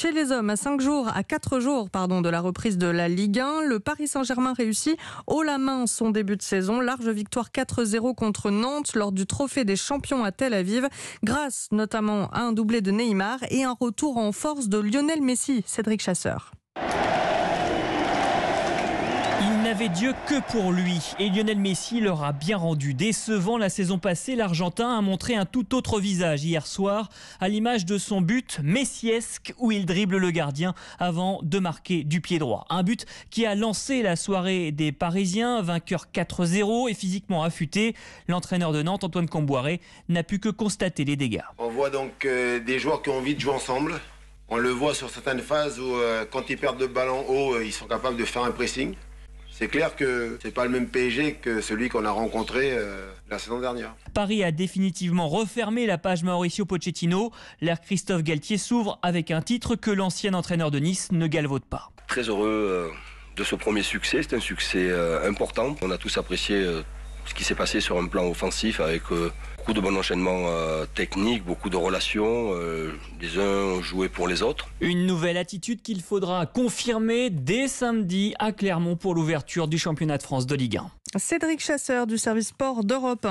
Chez les hommes, à 5 jours, à 4 jours pardon, de la reprise de la Ligue 1, le Paris Saint-Germain réussit haut la main son début de saison. Large victoire 4-0 contre Nantes lors du trophée des champions à Tel Aviv, grâce notamment à un doublé de Neymar et un retour en force de Lionel Messi, Cédric Chasseur. n'avait Dieu que pour lui. Et Lionel Messi leur a bien rendu. Décevant la saison passée, l'Argentin a montré un tout autre visage hier soir, à l'image de son but messiesque où il dribble le gardien avant de marquer du pied droit. Un but qui a lancé la soirée des Parisiens, vainqueur 4-0 et physiquement affûté. L'entraîneur de Nantes, Antoine Comboiré, n'a pu que constater les dégâts. On voit donc euh, des joueurs qui ont envie de jouer ensemble. On le voit sur certaines phases où, euh, quand ils perdent le ballon haut, euh, ils sont capables de faire un pressing. C'est clair que c'est pas le même PSG que celui qu'on a rencontré euh, la saison dernière. Paris a définitivement refermé la page Mauricio Pochettino. L'ère Christophe Galtier s'ouvre avec un titre que l'ancien entraîneur de Nice ne galvaude pas. Très heureux. Euh, de ce premier succès. C'est un succès euh, important. On a tous apprécié ce qui s'est passé sur un plan offensif avec euh, beaucoup de bon enchaînement euh, technique, beaucoup de relations. Euh, les uns joué pour les autres. Une nouvelle attitude qu'il faudra confirmer dès samedi à Clermont pour l'ouverture du championnat de France de Ligue 1. Cédric Chasseur du service sport d'Europe 1.